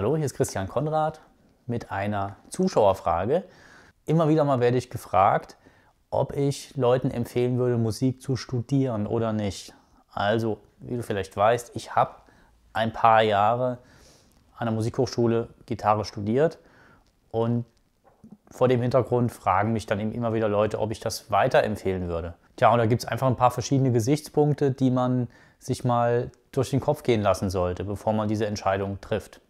Hallo, hier ist Christian Konrad mit einer Zuschauerfrage. Immer wieder mal werde ich gefragt, ob ich Leuten empfehlen würde, Musik zu studieren oder nicht. Also, wie du vielleicht weißt, ich habe ein paar Jahre an der Musikhochschule Gitarre studiert und vor dem Hintergrund fragen mich dann eben immer wieder Leute, ob ich das weiterempfehlen würde. Tja, und da gibt es einfach ein paar verschiedene Gesichtspunkte, die man sich mal durch den Kopf gehen lassen sollte, bevor man diese Entscheidung trifft.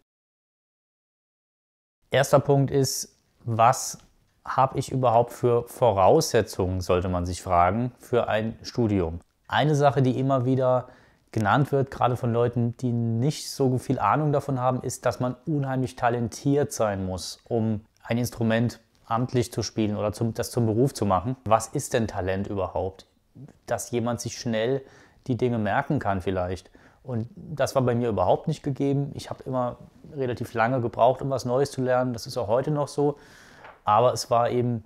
Erster Punkt ist, was habe ich überhaupt für Voraussetzungen, sollte man sich fragen, für ein Studium? Eine Sache, die immer wieder genannt wird, gerade von Leuten, die nicht so viel Ahnung davon haben, ist, dass man unheimlich talentiert sein muss, um ein Instrument amtlich zu spielen oder zum, das zum Beruf zu machen. Was ist denn Talent überhaupt? Dass jemand sich schnell die Dinge merken kann vielleicht. Und das war bei mir überhaupt nicht gegeben. Ich habe immer relativ lange gebraucht, um was Neues zu lernen. Das ist auch heute noch so. Aber es war eben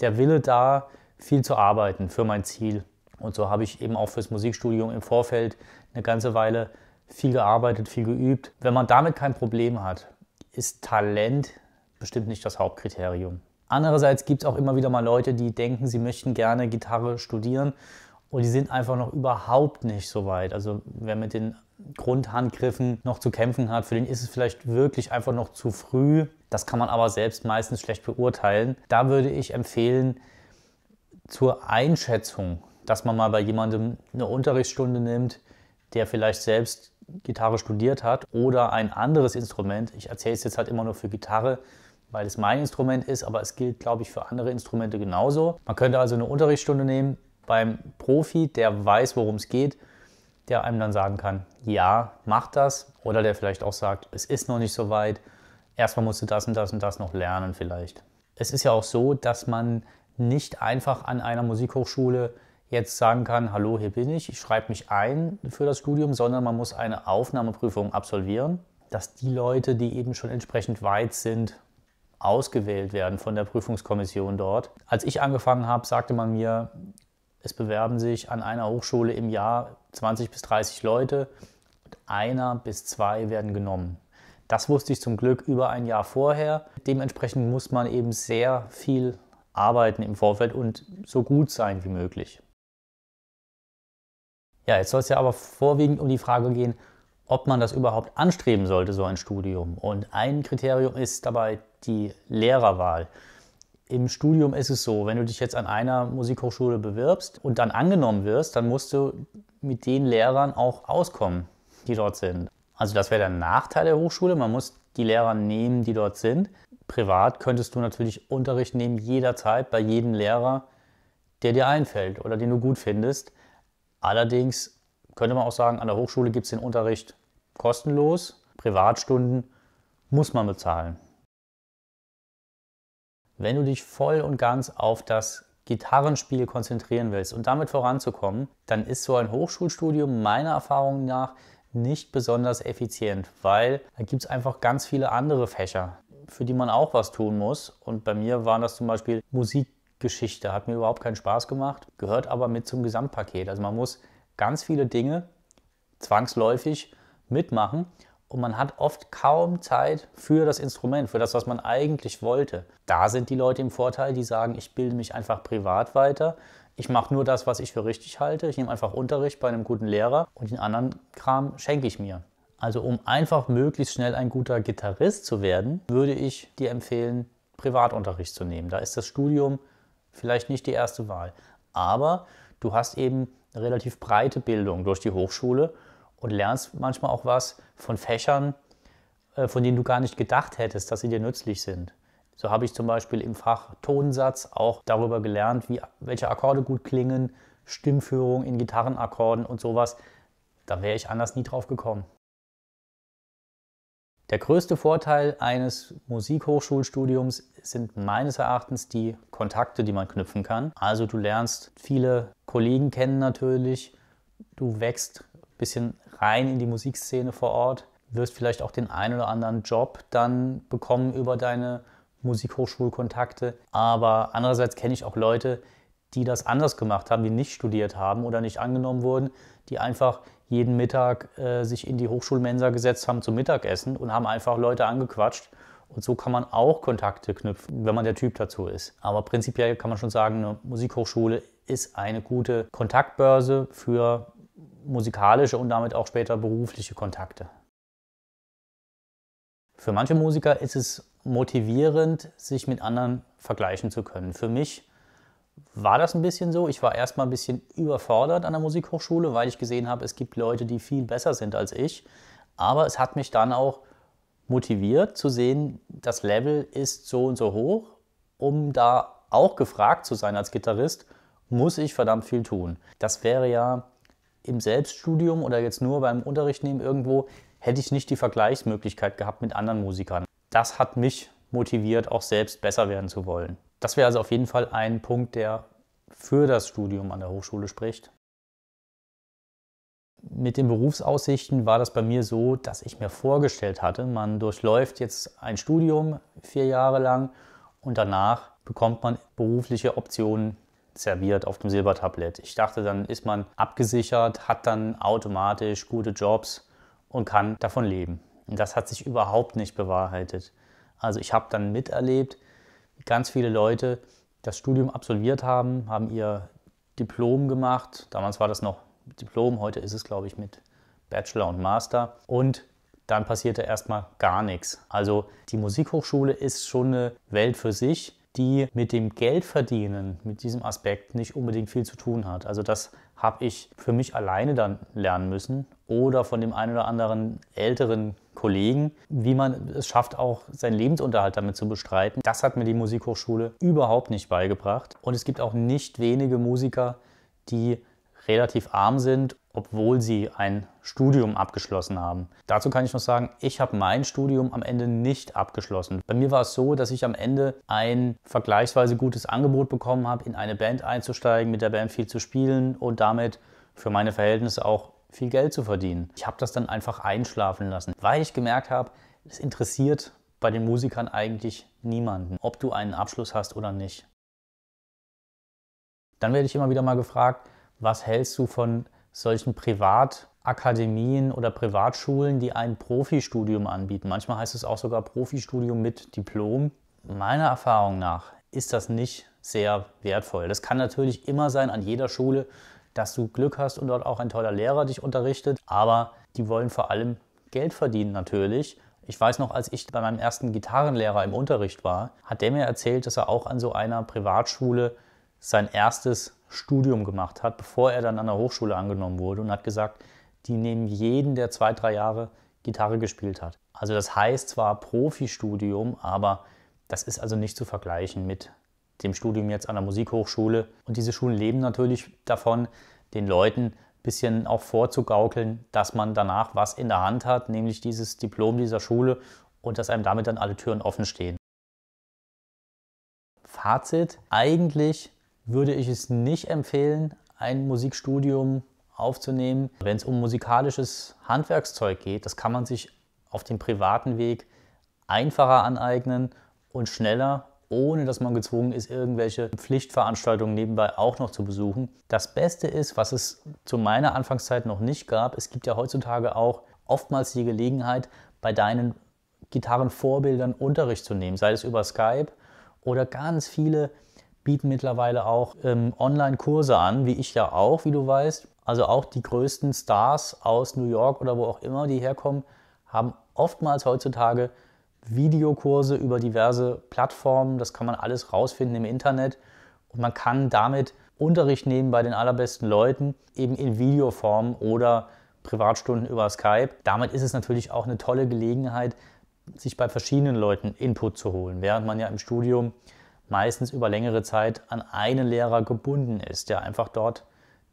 der Wille da, viel zu arbeiten für mein Ziel. Und so habe ich eben auch fürs Musikstudium im Vorfeld eine ganze Weile viel gearbeitet, viel geübt. Wenn man damit kein Problem hat, ist Talent bestimmt nicht das Hauptkriterium. Andererseits gibt es auch immer wieder mal Leute, die denken, sie möchten gerne Gitarre studieren und die sind einfach noch überhaupt nicht so weit. Also wer mit den Grundhandgriffen noch zu kämpfen hat, für den ist es vielleicht wirklich einfach noch zu früh. Das kann man aber selbst meistens schlecht beurteilen. Da würde ich empfehlen, zur Einschätzung, dass man mal bei jemandem eine Unterrichtsstunde nimmt, der vielleicht selbst Gitarre studiert hat oder ein anderes Instrument. Ich erzähle es jetzt halt immer nur für Gitarre, weil es mein Instrument ist, aber es gilt, glaube ich, für andere Instrumente genauso. Man könnte also eine Unterrichtsstunde nehmen beim Profi, der weiß, worum es geht, der einem dann sagen kann, ja, mach das. Oder der vielleicht auch sagt, es ist noch nicht so weit, erstmal musst du das und das und das noch lernen vielleicht. Es ist ja auch so, dass man nicht einfach an einer Musikhochschule jetzt sagen kann, hallo, hier bin ich, ich schreibe mich ein für das Studium, sondern man muss eine Aufnahmeprüfung absolvieren, dass die Leute, die eben schon entsprechend weit sind, ausgewählt werden von der Prüfungskommission dort. Als ich angefangen habe, sagte man mir, es bewerben sich an einer Hochschule im Jahr 20 bis 30 Leute und einer bis zwei werden genommen. Das wusste ich zum Glück über ein Jahr vorher. Dementsprechend muss man eben sehr viel arbeiten im Vorfeld und so gut sein wie möglich. Ja, jetzt soll es ja aber vorwiegend um die Frage gehen, ob man das überhaupt anstreben sollte, so ein Studium. Und ein Kriterium ist dabei die Lehrerwahl. Im Studium ist es so, wenn du dich jetzt an einer Musikhochschule bewirbst und dann angenommen wirst, dann musst du mit den Lehrern auch auskommen, die dort sind. Also das wäre der Nachteil der Hochschule. Man muss die Lehrer nehmen, die dort sind. Privat könntest du natürlich Unterricht nehmen jederzeit bei jedem Lehrer, der dir einfällt oder den du gut findest. Allerdings könnte man auch sagen, an der Hochschule gibt es den Unterricht kostenlos. Privatstunden muss man bezahlen. Wenn du dich voll und ganz auf das Gitarrenspiel konzentrieren willst und damit voranzukommen, dann ist so ein Hochschulstudium meiner Erfahrung nach nicht besonders effizient, weil da gibt es einfach ganz viele andere Fächer, für die man auch was tun muss. Und bei mir waren das zum Beispiel Musikgeschichte, hat mir überhaupt keinen Spaß gemacht, gehört aber mit zum Gesamtpaket. Also man muss ganz viele Dinge zwangsläufig mitmachen und man hat oft kaum Zeit für das Instrument, für das, was man eigentlich wollte. Da sind die Leute im Vorteil, die sagen, ich bilde mich einfach privat weiter, ich mache nur das, was ich für richtig halte, ich nehme einfach Unterricht bei einem guten Lehrer und den anderen Kram schenke ich mir. Also um einfach möglichst schnell ein guter Gitarrist zu werden, würde ich dir empfehlen, Privatunterricht zu nehmen. Da ist das Studium vielleicht nicht die erste Wahl. Aber du hast eben eine relativ breite Bildung durch die Hochschule und lernst manchmal auch was von Fächern, äh, von denen du gar nicht gedacht hättest, dass sie dir nützlich sind. So habe ich zum Beispiel im Fach Tonsatz auch darüber gelernt, wie, welche Akkorde gut klingen, Stimmführung in Gitarrenakkorden und sowas. Da wäre ich anders nie drauf gekommen. Der größte Vorteil eines Musikhochschulstudiums sind meines Erachtens die Kontakte, die man knüpfen kann. Also du lernst viele Kollegen kennen natürlich, du wächst bisschen rein in die Musikszene vor Ort, wirst vielleicht auch den einen oder anderen Job dann bekommen über deine Musikhochschulkontakte. Aber andererseits kenne ich auch Leute, die das anders gemacht haben, die nicht studiert haben oder nicht angenommen wurden, die einfach jeden Mittag äh, sich in die Hochschulmensa gesetzt haben zum Mittagessen und haben einfach Leute angequatscht. Und so kann man auch Kontakte knüpfen, wenn man der Typ dazu ist. Aber prinzipiell kann man schon sagen, eine Musikhochschule ist eine gute Kontaktbörse für musikalische und damit auch später berufliche Kontakte. Für manche Musiker ist es motivierend, sich mit anderen vergleichen zu können. Für mich war das ein bisschen so. Ich war erstmal ein bisschen überfordert an der Musikhochschule, weil ich gesehen habe, es gibt Leute, die viel besser sind als ich. Aber es hat mich dann auch motiviert zu sehen, das Level ist so und so hoch. Um da auch gefragt zu sein als Gitarrist, muss ich verdammt viel tun. Das wäre ja im Selbststudium oder jetzt nur beim Unterricht nehmen irgendwo, hätte ich nicht die Vergleichsmöglichkeit gehabt mit anderen Musikern. Das hat mich motiviert, auch selbst besser werden zu wollen. Das wäre also auf jeden Fall ein Punkt, der für das Studium an der Hochschule spricht. Mit den Berufsaussichten war das bei mir so, dass ich mir vorgestellt hatte, man durchläuft jetzt ein Studium vier Jahre lang und danach bekommt man berufliche Optionen serviert auf dem Silbertablett. Ich dachte, dann ist man abgesichert, hat dann automatisch gute Jobs und kann davon leben. Und das hat sich überhaupt nicht bewahrheitet. Also ich habe dann miterlebt, ganz viele Leute das Studium absolviert haben, haben ihr Diplom gemacht. Damals war das noch Diplom, heute ist es, glaube ich, mit Bachelor und Master. Und dann passierte erstmal gar nichts. Also die Musikhochschule ist schon eine Welt für sich die mit dem Geldverdienen, mit diesem Aspekt nicht unbedingt viel zu tun hat. Also das habe ich für mich alleine dann lernen müssen oder von dem einen oder anderen älteren Kollegen, wie man es schafft, auch seinen Lebensunterhalt damit zu bestreiten. Das hat mir die Musikhochschule überhaupt nicht beigebracht. Und es gibt auch nicht wenige Musiker, die relativ arm sind, obwohl sie ein Studium abgeschlossen haben. Dazu kann ich noch sagen, ich habe mein Studium am Ende nicht abgeschlossen. Bei mir war es so, dass ich am Ende ein vergleichsweise gutes Angebot bekommen habe, in eine Band einzusteigen, mit der Band viel zu spielen und damit für meine Verhältnisse auch viel Geld zu verdienen. Ich habe das dann einfach einschlafen lassen, weil ich gemerkt habe, es interessiert bei den Musikern eigentlich niemanden, ob du einen Abschluss hast oder nicht. Dann werde ich immer wieder mal gefragt, was hältst du von solchen Privatakademien oder Privatschulen, die ein Profistudium anbieten? Manchmal heißt es auch sogar Profistudium mit Diplom. Meiner Erfahrung nach ist das nicht sehr wertvoll. Das kann natürlich immer sein an jeder Schule, dass du Glück hast und dort auch ein toller Lehrer dich unterrichtet, aber die wollen vor allem Geld verdienen natürlich. Ich weiß noch, als ich bei meinem ersten Gitarrenlehrer im Unterricht war, hat der mir erzählt, dass er auch an so einer Privatschule sein erstes Studium gemacht hat, bevor er dann an der Hochschule angenommen wurde und hat gesagt, die nehmen jeden, der zwei, drei Jahre Gitarre gespielt hat. Also das heißt zwar Profi-Studium, aber das ist also nicht zu vergleichen mit dem Studium jetzt an der Musikhochschule. Und diese Schulen leben natürlich davon, den Leuten ein bisschen auch vorzugaukeln, dass man danach was in der Hand hat, nämlich dieses Diplom dieser Schule und dass einem damit dann alle Türen offen stehen. Fazit, eigentlich würde ich es nicht empfehlen, ein Musikstudium aufzunehmen. Wenn es um musikalisches Handwerkszeug geht, das kann man sich auf dem privaten Weg einfacher aneignen und schneller, ohne dass man gezwungen ist, irgendwelche Pflichtveranstaltungen nebenbei auch noch zu besuchen. Das Beste ist, was es zu meiner Anfangszeit noch nicht gab, es gibt ja heutzutage auch oftmals die Gelegenheit, bei deinen Gitarrenvorbildern Unterricht zu nehmen, sei es über Skype oder ganz viele bieten mittlerweile auch ähm, Online-Kurse an, wie ich ja auch, wie du weißt. Also auch die größten Stars aus New York oder wo auch immer die herkommen, haben oftmals heutzutage Videokurse über diverse Plattformen. Das kann man alles rausfinden im Internet. Und man kann damit Unterricht nehmen bei den allerbesten Leuten, eben in Videoform oder Privatstunden über Skype. Damit ist es natürlich auch eine tolle Gelegenheit, sich bei verschiedenen Leuten Input zu holen, während man ja im Studium meistens über längere Zeit an einen Lehrer gebunden ist, der einfach dort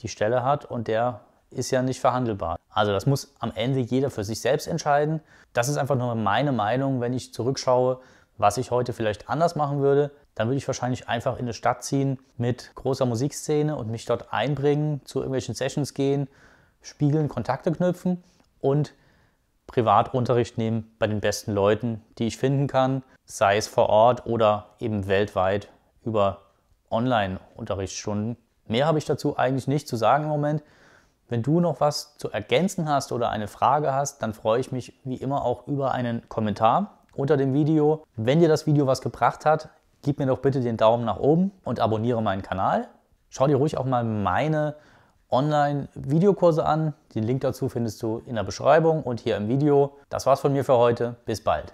die Stelle hat und der ist ja nicht verhandelbar. Also das muss am Ende jeder für sich selbst entscheiden. Das ist einfach nur meine Meinung, wenn ich zurückschaue, was ich heute vielleicht anders machen würde, dann würde ich wahrscheinlich einfach in eine Stadt ziehen mit großer Musikszene und mich dort einbringen, zu irgendwelchen Sessions gehen, spiegeln, Kontakte knüpfen und Privatunterricht nehmen bei den besten Leuten, die ich finden kann, sei es vor Ort oder eben weltweit über Online-Unterrichtsstunden. Mehr habe ich dazu eigentlich nicht zu sagen im Moment. Wenn du noch was zu ergänzen hast oder eine Frage hast, dann freue ich mich wie immer auch über einen Kommentar unter dem Video. Wenn dir das Video was gebracht hat, gib mir doch bitte den Daumen nach oben und abonniere meinen Kanal. Schau dir ruhig auch mal meine Online-Videokurse an. Den Link dazu findest du in der Beschreibung und hier im Video. Das war's von mir für heute. Bis bald.